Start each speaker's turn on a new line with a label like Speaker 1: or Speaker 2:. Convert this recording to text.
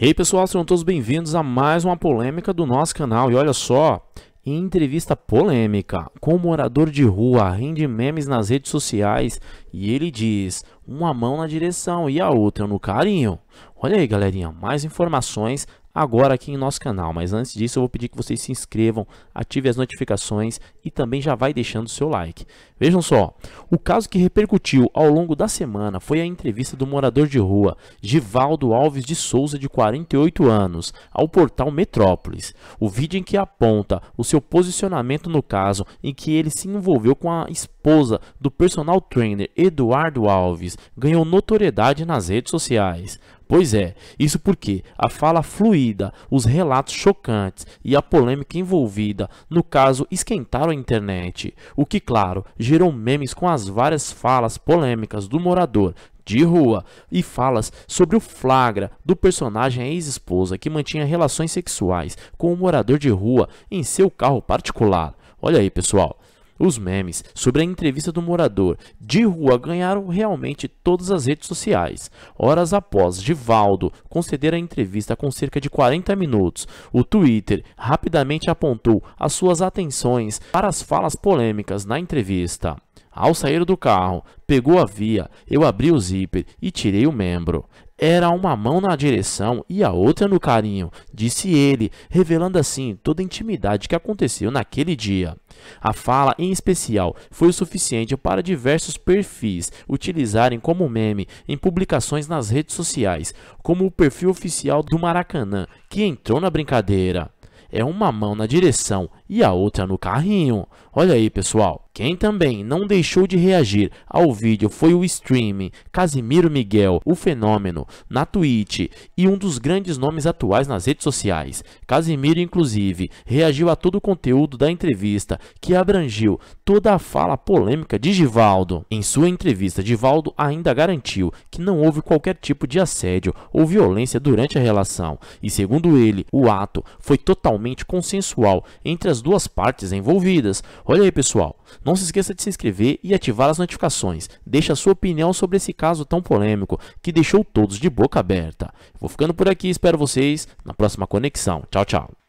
Speaker 1: E aí pessoal, sejam todos bem-vindos a mais uma polêmica do nosso canal. E olha só, em entrevista polêmica com um morador de rua rende memes nas redes sociais e ele diz: uma mão na direção e a outra no carinho. Olha aí, galerinha, mais informações agora aqui em nosso canal. Mas antes disso, eu vou pedir que vocês se inscrevam, ativem as notificações e também já vai deixando o seu like. Vejam só, o caso que repercutiu ao longo da semana foi a entrevista do morador de rua Givaldo Alves de Souza, de 48 anos, ao portal Metrópolis. O vídeo em que aponta o seu posicionamento no caso em que ele se envolveu com a esposa do personal trainer Eduardo Alves ganhou notoriedade nas redes sociais. Pois é, isso porque a fala fluida, os relatos chocantes e a polêmica envolvida, no caso, esquentaram a internet, o que, claro, gerou memes com as várias falas polêmicas do morador de rua e falas sobre o flagra do personagem ex-esposa que mantinha relações sexuais com o um morador de rua em seu carro particular. Olha aí, pessoal. Os memes sobre a entrevista do morador de rua ganharam realmente todas as redes sociais. Horas após Givaldo conceder a entrevista com cerca de 40 minutos, o Twitter rapidamente apontou as suas atenções para as falas polêmicas na entrevista. Ao sair do carro, pegou a via, eu abri o zíper e tirei o membro. Era uma mão na direção e a outra no carinho, disse ele, revelando assim toda a intimidade que aconteceu naquele dia. A fala, em especial, foi o suficiente para diversos perfis utilizarem como meme em publicações nas redes sociais, como o perfil oficial do Maracanã, que entrou na brincadeira é uma mão na direção e a outra no carrinho. Olha aí, pessoal. Quem também não deixou de reagir ao vídeo foi o streaming Casimiro Miguel, o fenômeno, na Twitch e um dos grandes nomes atuais nas redes sociais. Casimiro, inclusive, reagiu a todo o conteúdo da entrevista, que abrangiu toda a fala polêmica de Givaldo. Em sua entrevista, Givaldo ainda garantiu que não houve qualquer tipo de assédio ou violência durante a relação e, segundo ele, o ato foi totalmente consensual entre as duas partes envolvidas. Olha aí, pessoal. Não se esqueça de se inscrever e ativar as notificações. Deixe a sua opinião sobre esse caso tão polêmico que deixou todos de boca aberta. Vou ficando por aqui, espero vocês na próxima conexão. Tchau, tchau.